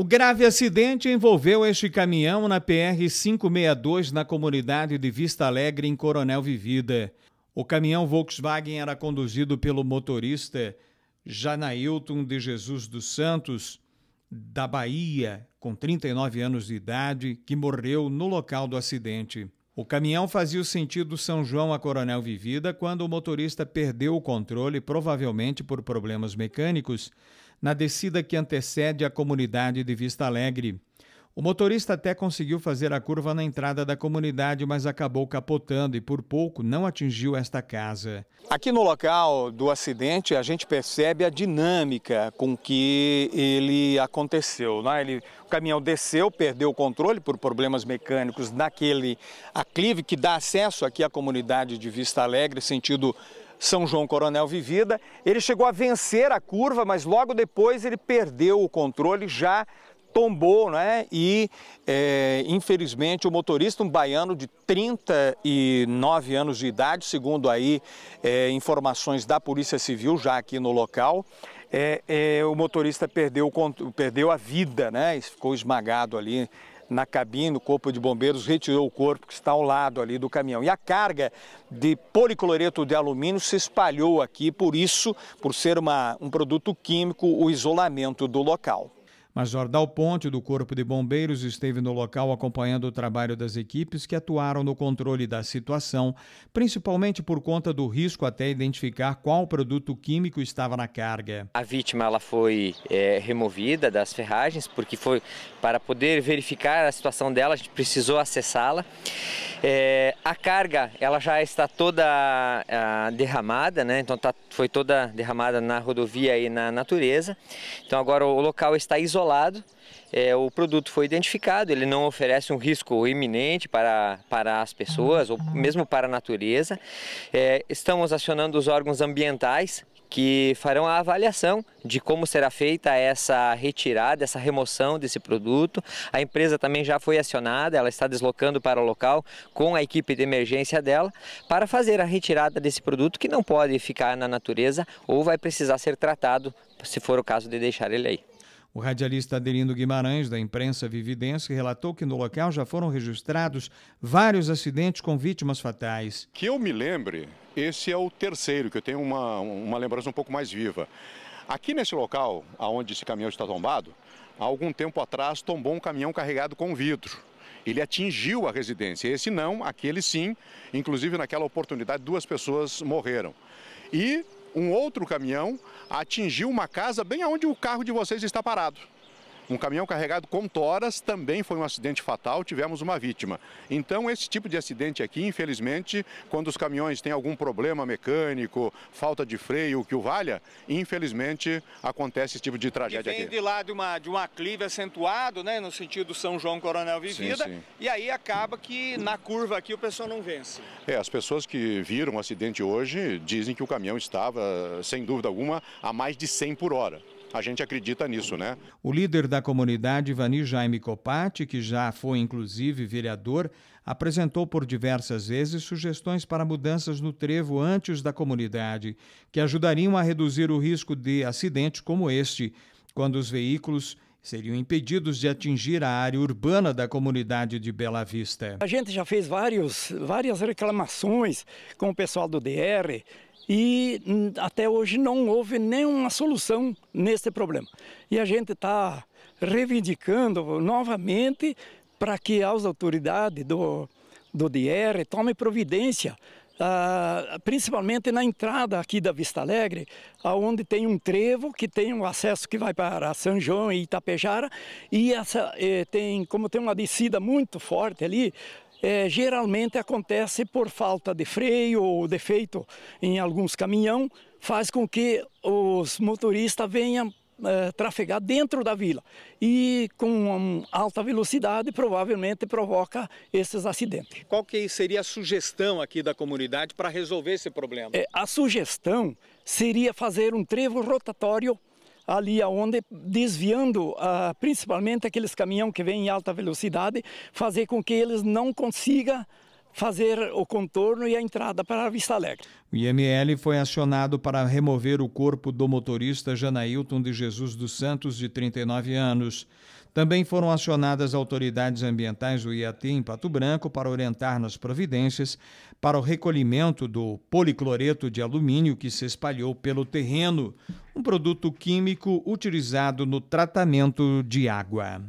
O grave acidente envolveu este caminhão na PR-562 na comunidade de Vista Alegre, em Coronel Vivida. O caminhão Volkswagen era conduzido pelo motorista Janailton de Jesus dos Santos, da Bahia, com 39 anos de idade, que morreu no local do acidente. O caminhão fazia o sentido São João a Coronel Vivida quando o motorista perdeu o controle, provavelmente por problemas mecânicos, na descida que antecede a comunidade de Vista Alegre. O motorista até conseguiu fazer a curva na entrada da comunidade, mas acabou capotando e por pouco não atingiu esta casa. Aqui no local do acidente, a gente percebe a dinâmica com que ele aconteceu. Né? Ele, o caminhão desceu, perdeu o controle por problemas mecânicos naquele aclive que dá acesso aqui à comunidade de Vista Alegre, sentido são João Coronel Vivida. Ele chegou a vencer a curva, mas logo depois ele perdeu o controle, já tombou, né? E é, infelizmente o motorista, um baiano de 39 anos de idade, segundo aí é, informações da Polícia Civil já aqui no local, é, é o motorista perdeu, perdeu a vida, né? Ficou esmagado ali na cabine, o corpo de bombeiros retirou o corpo que está ao lado ali do caminhão. E a carga de policloreto de alumínio se espalhou aqui, por isso, por ser uma, um produto químico, o isolamento do local. Dal Ponte, do Corpo de Bombeiros, esteve no local acompanhando o trabalho das equipes que atuaram no controle da situação, principalmente por conta do risco até identificar qual produto químico estava na carga. A vítima ela foi é, removida das ferragens, porque foi para poder verificar a situação dela, a gente precisou acessá-la. É, a carga ela já está toda a, ah, derramada, né? então tá, foi toda derramada na rodovia e na natureza. Então agora o local está isolado é, o produto foi identificado, ele não oferece um risco iminente para, para as pessoas ou mesmo para a natureza. É, estamos acionando os órgãos ambientais que farão a avaliação de como será feita essa retirada, essa remoção desse produto. A empresa também já foi acionada, ela está deslocando para o local com a equipe de emergência dela para fazer a retirada desse produto que não pode ficar na natureza ou vai precisar ser tratado, se for o caso de deixar ele aí. O radialista Adelino Guimarães, da imprensa Vividense, relatou que no local já foram registrados vários acidentes com vítimas fatais. Que eu me lembre, esse é o terceiro, que eu tenho uma, uma lembrança um pouco mais viva. Aqui nesse local, onde esse caminhão está tombado, há algum tempo atrás tombou um caminhão carregado com vidro ele atingiu a residência. Esse não, aquele sim. Inclusive, naquela oportunidade, duas pessoas morreram. E um outro caminhão atingiu uma casa bem aonde o carro de vocês está parado. Um caminhão carregado com toras também foi um acidente fatal, tivemos uma vítima. Então, esse tipo de acidente aqui, infelizmente, quando os caminhões têm algum problema mecânico, falta de freio, o que o valha, infelizmente acontece esse tipo de tragédia e vem aqui. de lá de uma, de um aclive acentuado, né, no sentido São João Coronel Vivida, sim, sim. e aí acaba que na curva aqui o pessoal não vence. É, as pessoas que viram o acidente hoje dizem que o caminhão estava, sem dúvida alguma, a mais de 100 por hora a gente acredita nisso, né? O líder da comunidade, Vani Jaime Copati, que já foi inclusive vereador, apresentou por diversas vezes sugestões para mudanças no trevo antes da comunidade, que ajudariam a reduzir o risco de acidentes como este, quando os veículos seriam impedidos de atingir a área urbana da comunidade de Bela Vista. A gente já fez vários, várias reclamações com o pessoal do DR e hum, até hoje não houve nenhuma solução nesse problema. E a gente está reivindicando novamente para que as autoridades do, do DR tomem providência ah, principalmente na entrada aqui da Vista Alegre, aonde tem um trevo que tem um acesso que vai para São João e Itapejara, e essa, eh, tem, como tem uma descida muito forte ali, é, geralmente acontece por falta de freio ou defeito em alguns caminhão, faz com que os motoristas venham eh, trafegar dentro da vila. E com alta velocidade, provavelmente provoca esses acidentes. Qual que seria a sugestão aqui da comunidade para resolver esse problema? É, a sugestão seria fazer um trevo rotatório ali aonde desviando ah, principalmente aqueles caminhões que vêm em alta velocidade, fazer com que eles não consigam fazer o contorno e a entrada para a Vista Alegre. O IML foi acionado para remover o corpo do motorista Janailton de Jesus dos Santos, de 39 anos. Também foram acionadas autoridades ambientais do IAT em Pato Branco para orientar nas providências para o recolhimento do policloreto de alumínio que se espalhou pelo terreno, um produto químico utilizado no tratamento de água.